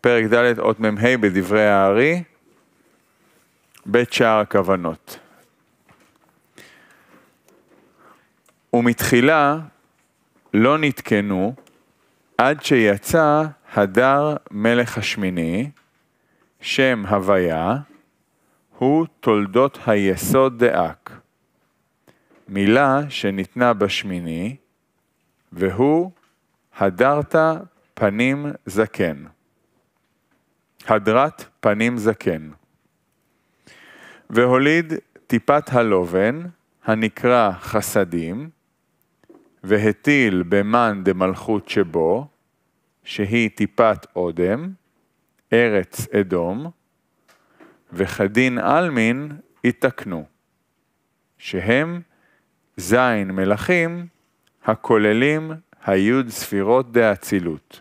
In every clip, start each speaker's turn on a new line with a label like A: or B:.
A: פרק ד', אות מ"ה בדברי הארי, בית שער הכוונות. ומתחילה לא נתקנו עד שיצא הדר מלך השמיני, שם הוויה, הוא תולדות היסוד דאק. מילה שניתנה בשמיני, והוא הדרת פנים זקן. הדרת פנים זקן. והוליד טיפת הלובן, הנקרא חסדים, והטיל במן דמלכות שבו, שהיא טיפת אודם, ארץ אדום, וכדין עלמין יתקנו, שהם זין מלכים הכוללים היוד ספירות דאצילות.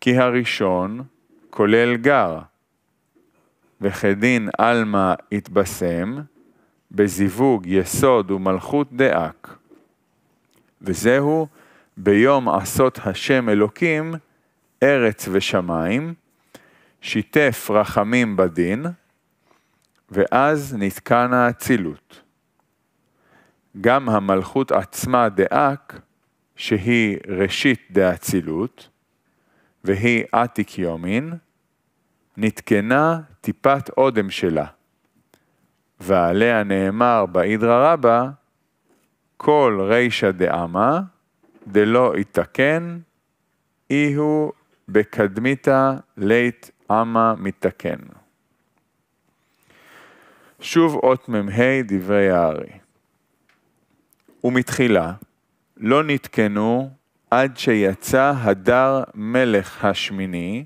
A: כי הראשון כולל גר. וכדין עלמא התבשם, בזיווג יסוד ומלכות דאק. וזהו ביום עשות השם אלוקים, ארץ ושמיים, שיתף רחמים בדין, ואז נתקנה האצילות. גם המלכות עצמה דאק, שהיא ראשית דאצילות, והיא עתיק יומין, נתקנה טיפת אודם שלה. ועליה נאמר באידרא רבה, כל רישא דאמה דלא יתקן, איהו בקדמיתא לית אמה מתקן. שוב אות מ"ה דברי הארי. ומתחילה, לא נתקנו עד שיצא הדר מלך השמיני,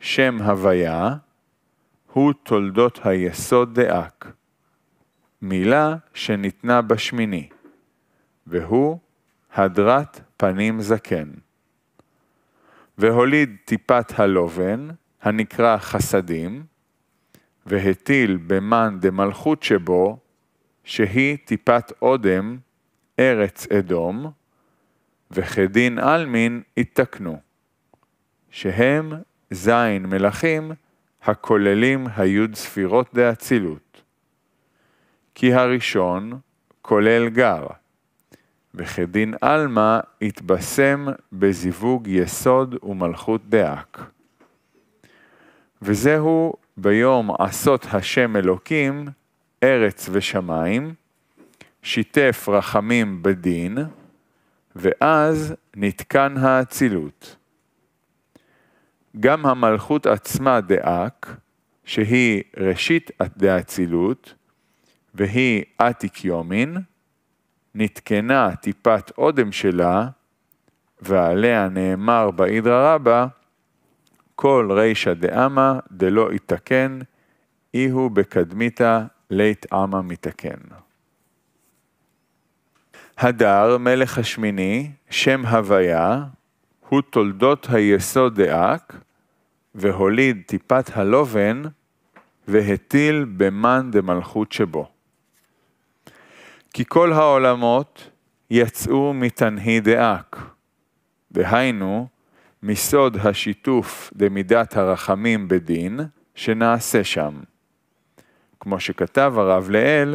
A: שם הוויה הוא תולדות היסוד דאק, מילה שניתנה בשמיני, והוא הדרת פנים זקן. והוליד טיפת הלובן, הנקרא חסדים, והטיל במן דמלכות שבו, שהיא טיפת אודם, ארץ אדום, וכדין עלמין התקנו, שהם זין מלכים, הכוללים היוד ספירות דאצילות. כי הראשון כולל גר, וכדין עלמא התבשם בזיווג יסוד ומלכות דאק. וזהו ביום עשות השם אלוקים, ארץ ושמיים, שיתף רחמים בדין, ואז נתקן האצילות. גם המלכות עצמה דאק, שהיא ראשית דאצילות, והיא עתיק יומין, נתקנה טיפת אודם שלה, ועליה נאמר באידרא רבה, כל רישא דאמה דלא יתקן, איהו בקדמיתא לית אמה מתקן. הדר, מלך השמיני, שם הוויה, הוא תולדות היסוד דאק, והוליד טיפת הלובן, והטיל במן דמלכות שבו. כי כל העולמות יצאו מתנהי דאק, דהיינו, מסוד השיתוף דמידת הרחמים בדין, שנעשה שם. כמו שכתב הרב לאל,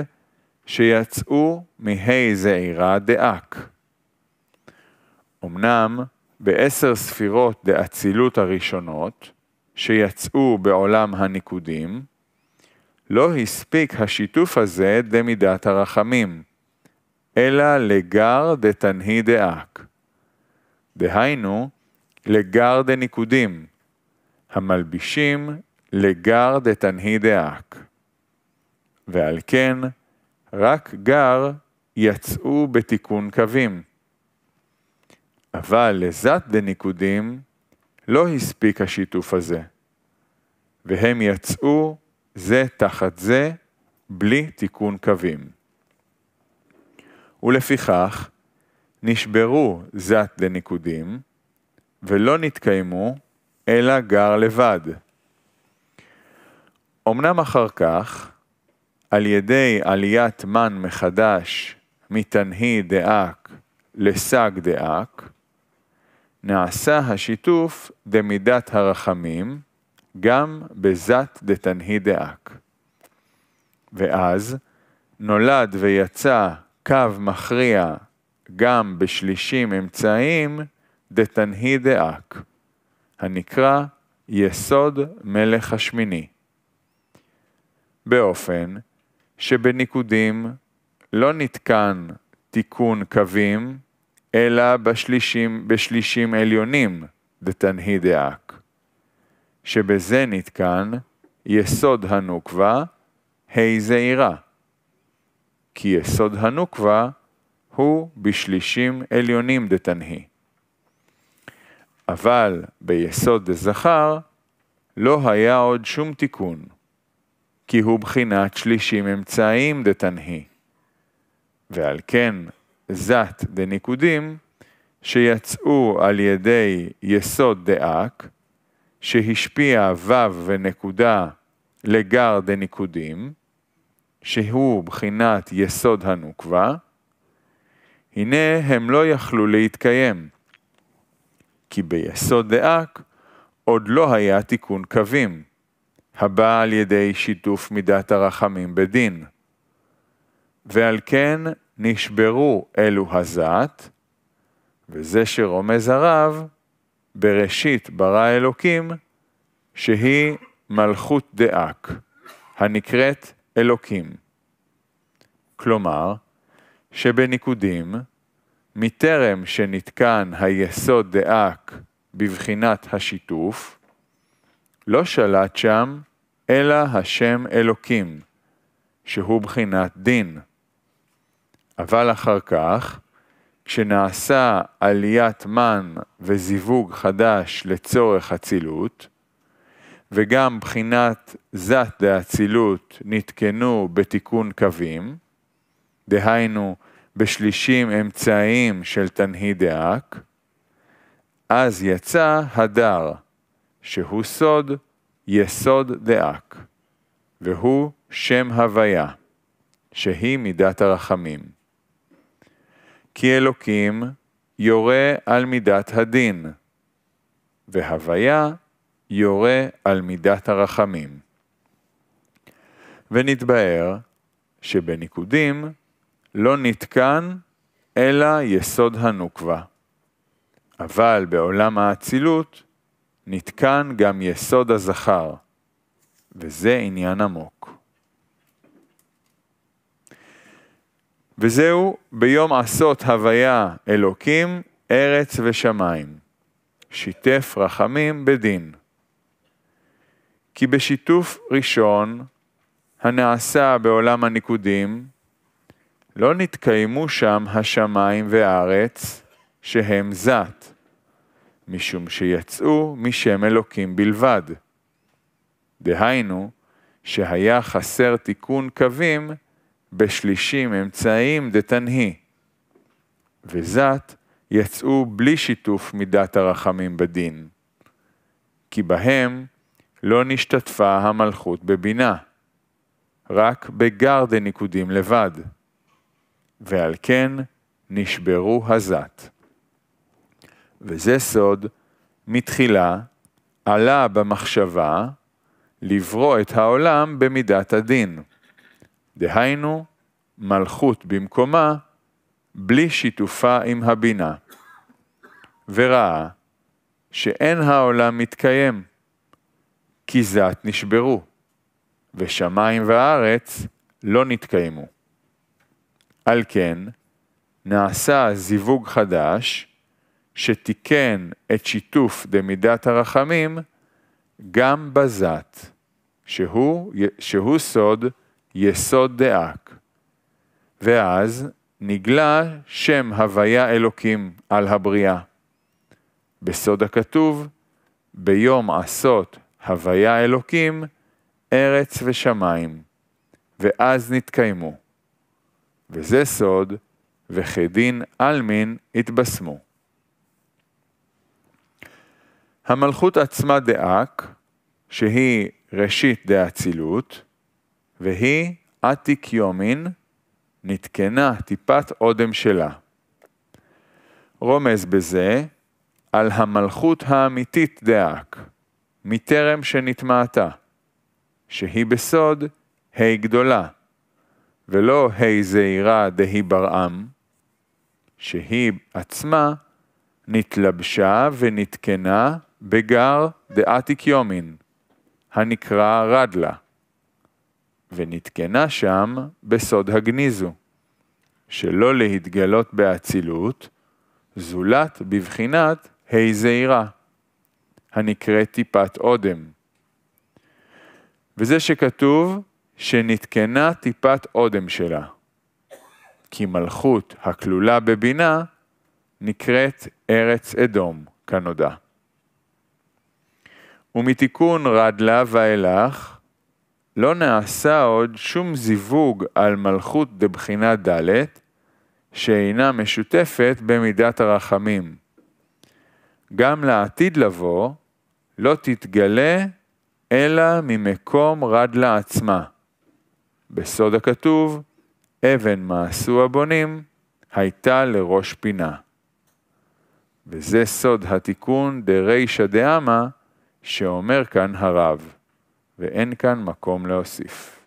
A: שיצאו מהי זעירה דאק. אמנם, בעשר ספירות דאצילות הראשונות, שיצאו בעולם הניקודים, לא הספיק השיתוף הזה דמידת הרחמים, אלא לגר דתנהי דאק. דהיינו, לגר דניקודים, המלבישים לגר דתנהי דאק. ועל כן, רק גר יצאו בתיקון קווים. אבל לזת דניקודים לא הספיק השיתוף הזה, והם יצאו זה תחת זה בלי תיקון קווים. ולפיכך, נשברו זת לניקודים, ולא נתקיימו, אלא גר לבד. אמנם אחר כך, על ידי עליית מן מחדש מתנהי דאק לסג דאק, נעשה השיתוף דמידת הרחמים, גם בזת דתנהי דאק. ואז נולד ויצא קו מכריע גם בשלישים אמצעים דתנהי דאק, הנקרא יסוד מלך השמיני. באופן שבניקודים לא נתקן תיקון קווים אלא בשלישים, בשלישים עליונים, דתנהי דאק, שבזה נתקן יסוד הנוקבה, ה' זעירה. כי יסוד הנוקבה הוא בשלישים עליונים דתנהי. אבל ביסוד דזכר לא היה עוד שום תיקון, כי הוא בחינת שלישים אמצעיים דתנהי. ועל כן זת דניקודים, שיצאו על ידי יסוד דאק, שהשפיע ו' ונקודה לגר דניקודים, שהוא בחינת יסוד הנוקבה, הנה הם לא יכלו להתקיים, כי ביסוד דאק עוד לא היה תיקון קווים, הבא על ידי שיתוף מידת הרחמים בדין. ועל כן נשברו אלו הזת, וזה שרומז הרב, בראשית ברא אלוקים, שהיא מלכות דאק, הנקראת אלוקים. כלומר, שבניקודים, מטרם שנתקן היסוד דאק בבחינת השיתוף, לא שלט שם אלא השם אלוקים, שהוא בחינת דין. אבל אחר כך, כשנעשה עליית מן וזיווג חדש לצורך אצילות, וגם בחינת זת דאצילות נתקנו בתיקון קווים, דהיינו בשלישים אמצעים של תנהי דאק, אז יצא הדר, שהוא סוד, יסוד דאק, והוא שם הוויה, שהיא מידת הרחמים. כי אלוקים יורה על מידת הדין, והוויה יורה על מידת הרחמים. ונתבהר שבניקודים לא נתקן אלא יסוד הנוקבה. אבל בעולם האצילות נתקן גם יסוד הזכר, וזה עניין עמוק. וזהו ביום עשות הוויה אלוקים ארץ ושמיים, שיתף רחמים בדין. כי בשיתוף ראשון, הנעשה בעולם הניקודים, לא נתקיימו שם השמיים והארץ, שהם זת, משום שיצאו משם אלוקים בלבד. דהיינו, שהיה חסר תיקון קווים בשלישים אמצעים דתנהי, וזת יצאו בלי שיתוף מידת הרחמים בדין, כי בהם לא נשתתפה המלכות בבינה, רק בגר ניקודים לבד, ועל כן נשברו הזת. וזה סוד, מתחילה עלה במחשבה לברוא את העולם במידת הדין. דהיינו, מלכות במקומה, בלי שיתופה עם הבינה. וראה שאין העולם מתקיים, כי זת נשברו, ושמיים וארץ לא נתקיימו. על כן, נעשה זיווג חדש, שתיקן את שיתוף דמידת הרחמים גם בזת, שהוא, שהוא סוד יסוד דאק. ואז נגלה שם הוויה אלוקים על הבריאה. בסוד הכתוב, ביום עשות הוויה אלוקים, ארץ ושמיים, ואז נתקיימו. וזה סוד, וכדין עלמין התבשמו. המלכות עצמה דאק, שהיא ראשית דאצילות, והיא עתיק יומין, נתקנה טיפת אודם שלה. רומז בזה על המלכות האמיתית דאק, מטרם שנטמעתה, שהיא בסוד ה' גדולה, ולא ה' זעירה דהי ברעם, שהיא עצמה נתלבשה ונתקנה בגר דעתיק יומין, הנקרא רדלה. ונתקנה שם בסוד הגניזו, שלא להתגלות באצילות, זולת בבחינת ה' זעירה, הנקראת טיפת אודם. וזה שכתוב שנתקנה טיפת אודם שלה, כי מלכות הכלולה בבינה נקראת ארץ אדום, כנודע. ומתיקון רדלה ואילך, לא נעשה עוד שום זיווג על מלכות דבחינה ד' שאינה משותפת במידת הרחמים. גם לעתיד לבוא לא תתגלה אלא ממקום רד לעצמה. בסוד הכתוב, אבן מעשו הבונים הייתה לראש פינה. וזה סוד התיקון דרישא דאמה, שאומר כאן הרב. ואין כאן מקום להוסיף.